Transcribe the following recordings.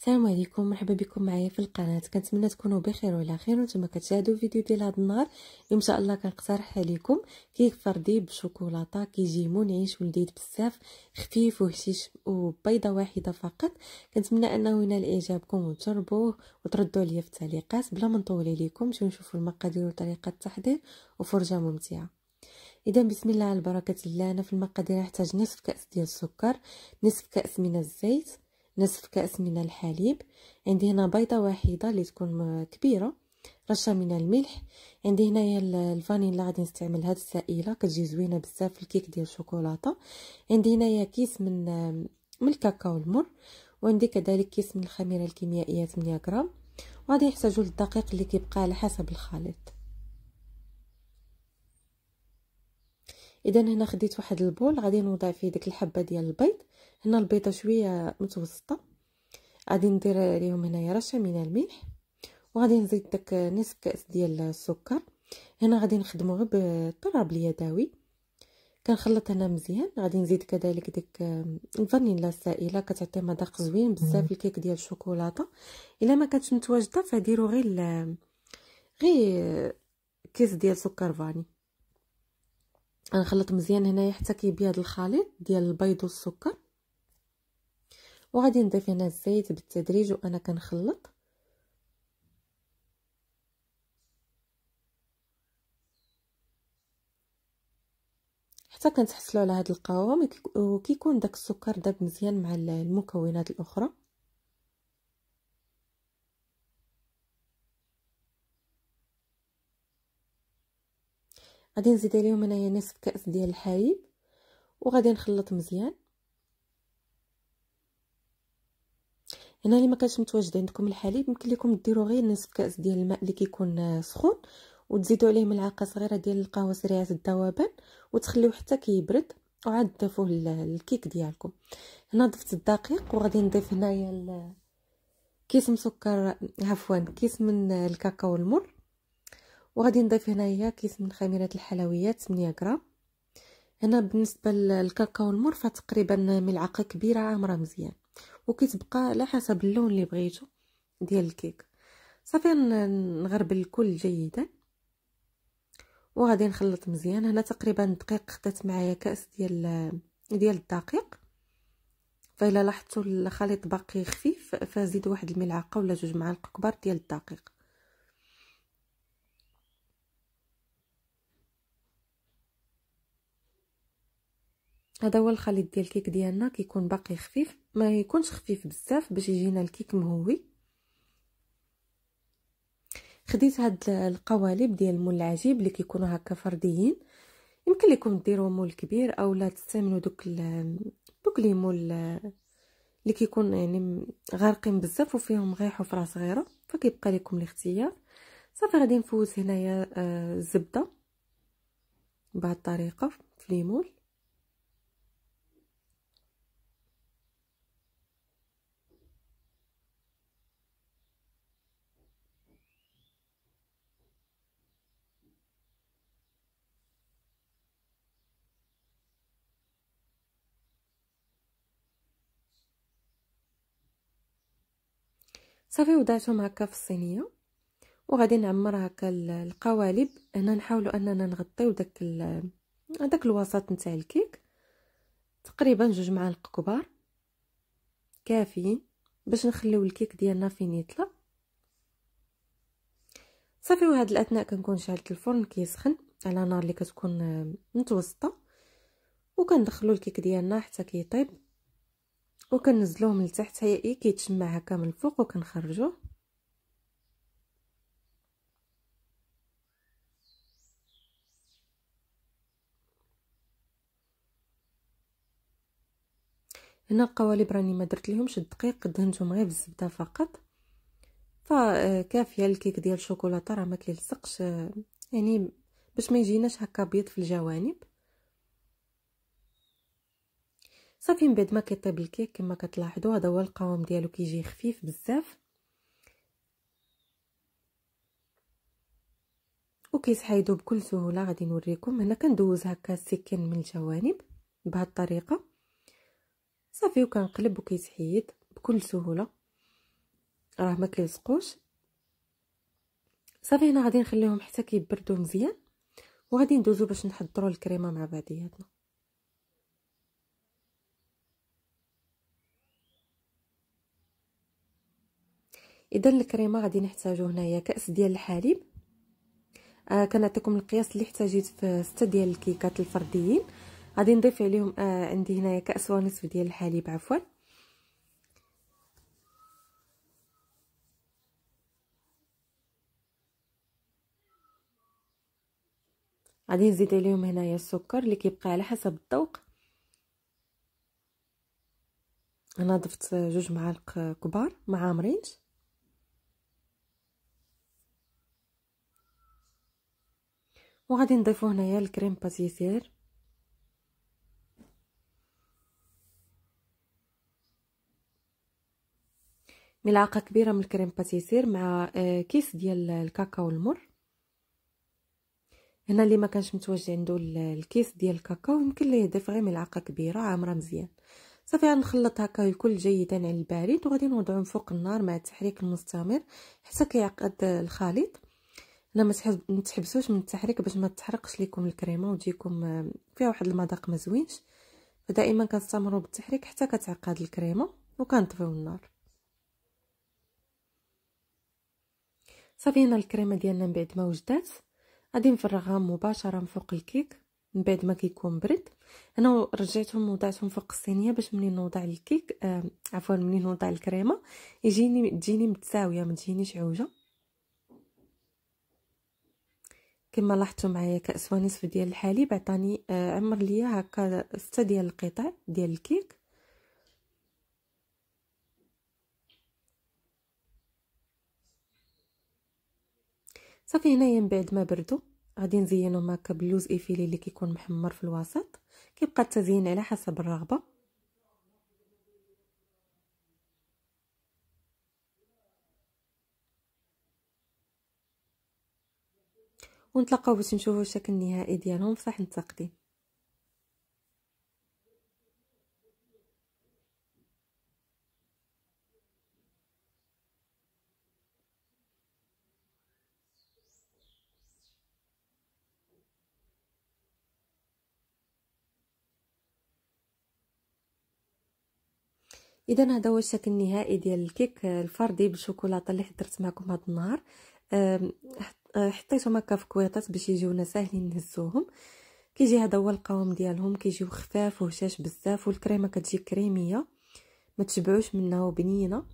السلام عليكم مرحبا بكم معايا في القناه كنتمنى تكونوا بخير وعلى خير وانتم كتشاهدوا فيديو ديال هذا النهار ان شاء الله كنقترح عليكم كيك فردي بالشوكولاته كيجي منعش ولذيذ بزاف خفيف وهشيش وبيضه واحده فقط كنتمنى انه ينال اعجابكم وتجربوه وتردوا لي في التعليقات بلا ما نطول عليكم نمشيو نشوفوا المقادير وطريقه التحضير وفرجه ممتعه اذا بسم الله على بركه الله انا في المقادير احتاج نصف كاس ديال السكر نصف كاس من الزيت نصف كأس من الحليب عندي هنا بيضة واحدة اللي تكون كبيرة رشة من الملح عندي هنايا الفانيلا غادي نستعمل هذه السائلة كتجي زوينة بزاف في الكيك ديال الشوكولاتة عندي هنايا كيس من من الكاكاو المر وعندي كذلك كيس من الخميرة الكيميائية 8 غرام وغادي نحتاجو للدقيق اللي كيبقى على حسب الخليط اذا هنا خديت واحد البول غادي نوضع فيه ديك الحبه ديال البيض هنا البيضه شويه متوسطه غادي ندير عليهم هنايا رشه من الملح وغادي نزيد داك نصف كاس ديال السكر هنا غادي نخدمو غير بطراب اليدوي كنخلط هنا مزيان غادي نزيد كذلك ديك الفانيلا السائله كتعطي مذاق زوين بزاف الكيك ديال الشوكولاته الا ما كانتش متواجده فديروا غير غير آه، كيس ديال سكر فاني غنخلط مزيان هنايا حتى كيبيض الخليط ديال البيض والسكر وغادي نضيف هنا الزيت بالتدريج وانا كنخلط حتى كنتحصلوا على هذا القوام وكيكون داك السكر داب مزيان مع المكونات الاخرى غادي نزيد عليهم انايا نصف كاس ديال الحليب وغادي نخلط مزيان هنا اللي ما كانش متواجد عندكم الحليب يمكن لكم ديروا غير نصف كاس ديال الماء اللي كيكون آه، سخون وتزيدوا عليه ملعقه صغيره ديال القهوه سريعه الذوبان وتخليوه حتى كيبرد وعاد ضيفوه للكيك ديالكم هنا ضفت الدقيق وغادي نضيف هنايا كيس من سكر عفوا كيس من الكاكاو المر وغادي نضيف هنايا كيس من خميره الحلويات 8 غرام هنا بالنسبه للكاكاو المر فتقريبا ملعقه كبيره عامره مزيان وكيتبقى على حسب اللون اللي بغيتو ديال الكيك صافي نغربل الكل جيدا وغادي نخلط مزيان هنا تقريبا دقيق خدات معايا كاس ديال ديال الدقيق فإلا لاحظتوا الخليط باقي خفيف فزيد واحد الملعقه ولا جوج معالق كبار ديال الدقيق هذا هو الخليط ديال الكيك ديالنا كيكون باقي خفيف ما يكونش خفيف بزاف باش يجينا الكيك مهوي خديت هاد القوالب ديال مول العجيب اللي كيكونوا هكا فرديين يمكن لكم ديروا مول كبير اولا تستعملوا دوك دوك لي مول اللي كيكون يعني غارقين بزاف وفيهم غير حفره صغيره فكيبقى لكم الاختيار صافي غادي نفوز هنايا الزبده آه، بهاد الطريقه في ليمول صافي وضعتهم هكا في الصينيه وغادي نعمر هكا القوالب هنا نحاولوا اننا نغطيو داك داك الوسط نتاع الكيك تقريبا جوج معالق كبار كافيين باش نخليو الكيك ديالنا فين يطلع صافي وهاد الاثناء كنكون شعلت الفرن كيسخن على نار اللي كتكون متوسطه وكندخلو الكيك ديالنا حتى كيطيب وكنزلوه من التحت هي إيه، كيتجمع هكا من الفوق وكنخرجوه هنا القوالب راني ما درت لهمش الدقيق دهنتهم غير بالزبده فقط فكافيه الكيك ديال الشوكولاته راه ما كيلصقش آه، يعني باش ما يجيناش هكا بيض في الجوانب صافي من بعد ما كيطيب الكيك كما كتلاحظوا هذا هو القوام ديالو كيجي خفيف بزاف وكيتحيدوا بكل سهوله غادي نوريكم هنا كندوز هكا السكين من الجوانب بهذه الطريقه صافي وكنقلب وكيتحيد بكل سهوله راه ما كيلصقوش صافي هنا غادي نخليهم حتى كيبردوا مزيان وغادي ندوزو باش نحضروا الكريمه مع بعضياتنا اذا الكريمه غادي نحتاجو هنايا كاس ديال الحليب آه كنعطيكم القياس اللي احتاجيت في ستة ديال الكيكات الفرديين غادي نضيف عليهم آه عندي هنايا كاس ونصف ديال الحليب عفوا غادي نزيد عليهم هنايا السكر اللي كيبقى على حسب الذوق انا ضفت جوج معالق كبار ما عامرينش وغادي نضيفو هنايا الكريم باتيسير ملعقه كبيره من الكريم باتيسير مع آه، كيس ديال الكاكاو المر هنا اللي ما كانش متواجد عنده الكيس ديال الكاكاو يمكن ليه يضيف غير ملعقه كبيره عامره مزيان صافي غنخلط هكا الكل جيدا على البارد وغادي نوضعهم فوق النار مع التحريك المستمر حتى كيعقد الخليط لا ما تحبسوش من التحريك باش ما تحرقش ليكم الكريمه وتجيكم آه، فيها واحد المذاق ما زوينش فدائما كنستمروا بالتحريك حتى كتعقد الكريمه وكنطفيو النار صافي هنا الكريمه ديالنا من بعد ما وجدات غادي نفرغها مباشره من فوق الكيك من بعد ما كيكون برد انا رجعتهم وضعتهم فوق الصينيه باش منين نوضع الكيك آه عفوا منين نوضع الكريمه يجيني تجيني متساويه ما تجينيش عوجه كما لاحظتوا معايا كاس نصف ديال الحليب عطاني آه، عمر ليا هكا ستة ديال القطع ديال الكيك صافي هنايا من بعد ما بردوا غادي نزينهم هكا باللوز ايفيلي اللي كيكون محمر في الوسط كيبقى التزيين على حسب الرغبه ونتلاقاو باش نشوفو الشكل النهائي ديالهم في صحن التقديم اذا هذا هو الشكل النهائي ديال الكيك الفردي بالشوكولاته اللي حضرت معكم هذا النهار حطيتهم هكا في كويطات باش يجيونا ساهلين نهزوهم كيجي هذا هو القوام ديالهم كيجيو خفاف وهشاش بزاف والكريمه كتجي كريميه ما تشبعوش منها وبنينه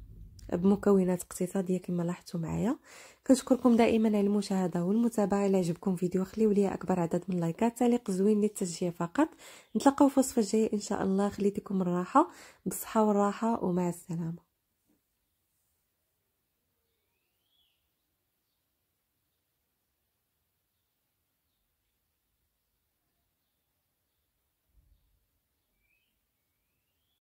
بمكونات اقتصاديه كما لاحظتوا معايا كنشكركم دائما على المشاهده والمتابعه الا عجبكم فيديو خليو ليا اكبر عدد من اللايكات تعليق زوين للتشجيع فقط نتلاقاو في الوصفه الجايه ان شاء الله خليتكم الراحه بالصحه والراحه ومع السلامه